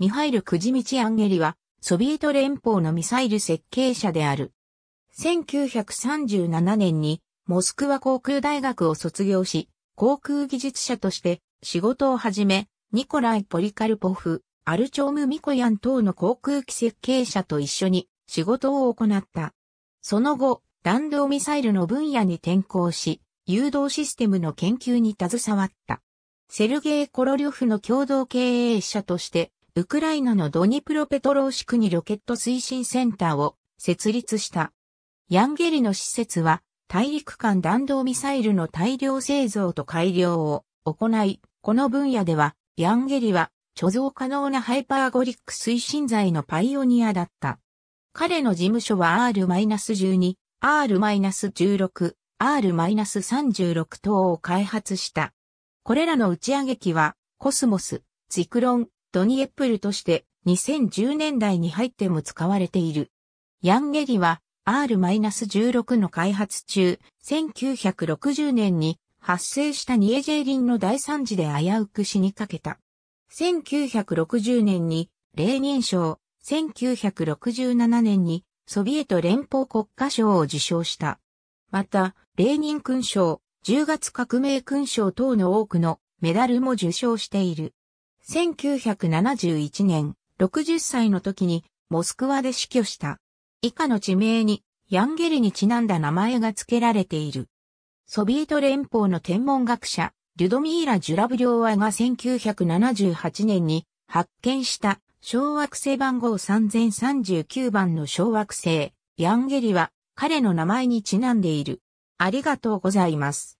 ミハイル・クジミチ・アンゲリは、ソビエト連邦のミサイル設計者である。1937年に、モスクワ航空大学を卒業し、航空技術者として仕事を始め、ニコライ・ポリカルポフ、アルチョーム・ミコヤン等の航空機設計者と一緒に仕事を行った。その後、弾道ミサイルの分野に転向し、誘導システムの研究に携わった。セルゲイ・コロリョフの共同経営者としてウクライナのドニプロペトローシクにロケット推進センターを設立した。ヤンゲリの施設は大陸間弾道ミサイルの大量製造と改良を行い、この分野ではヤンゲリは貯蔵可能なハイパーゴリック推進剤のパイオニアだった。彼の事務所は R-12、R-16、R-36 等を開発した。これらの打ち上げ機は、コスモス、ジクロン、ドニエップルとして2010年代に入っても使われている。ヤンゲリは R-16 の開発中、1960年に発生したニエジェリンの大惨事で危うく死にかけた。1960年に、レーニン賞、1967年に、ソビエト連邦国家賞を受賞した。また、レーニン勲章、10月革命勲章等の多くのメダルも受賞している。1971年、60歳の時にモスクワで死去した。以下の地名にヤンゲリにちなんだ名前が付けられている。ソビエト連邦の天文学者、リュドミーラ・ジュラブリョーワが1978年に発見した小惑星番号3039番の小惑星、ヤンゲリは彼の名前にちなんでいる。ありがとうございます。